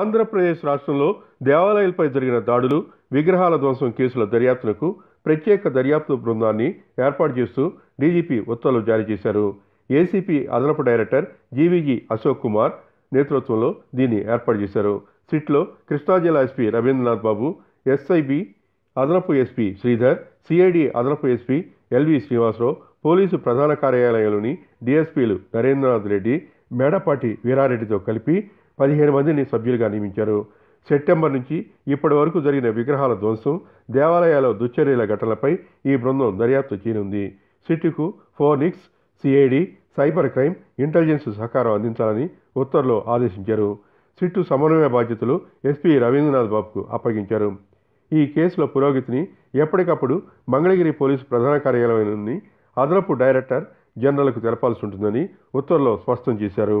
ఆంధ్రప్రదేశ్ రాష్ట్రంలో దేవాలయాలపై జరిగిన దాడులు విగ్రహాల ధ్వంసం కేసుల దర్యాప్తులకు ప్రత్యేక దర్యాప్తు బృందాన్ని ఏర్పాటు చేస్తూ డీజీపీ ఉత్తర్వులు జారీ చేశారు ఏసీపీ అదనపు డైరెక్టర్ జీవీజీ అశోక్ కుమార్ నేతృత్వంలో దీన్ని ఏర్పాటు చేశారు సిట్లో కృష్ణా జిల్లా ఎస్పీ రవీంద్రనాథ్ బాబు ఎస్ఐబి అదనపు ఎస్పీ శ్రీధర్ సిఐడి అదనపు ఎస్పీ ఎల్వి శ్రీనివాసరావు పోలీసు ప్రధాన కార్యాలయంలోని డీఎస్పీలు నరేంద్రనాథ్ రెడ్డి మేడపాటి వీరారెడ్డితో కలిపి పదిహేను మందిని సభ్యులుగా నియమించారు సెప్టెంబర్ నుంచి ఇప్పటి వరకు జరిగిన విగ్రహాల ధ్వంసం దేవాలయాల దుశ్చర్యల ఘటనలపై ఈ బృందం దర్యాప్తు చేయనుంది సిటీకు ఫోనిక్స్ సిఐడి సైబర్ క్రైమ్ ఇంటెలిజెన్స్ సహకారం అందించాలని ఉత్తర్లో ఆదేశించారు సిట్టు సమన్వయ బాధ్యతలు ఎస్పీ రవీంద్రనాథ్ బాబుకు అప్పగించారు ఈ కేసులో పురోగతిని ఎప్పటికప్పుడు మంగళగిరి పోలీసు ప్రధాన కార్యాలయం అదనపు డైరెక్టర్ జనరల్కు తెలపాల్సి ఉంటుందని ఉత్తర్వులో స్పష్టం చేశారు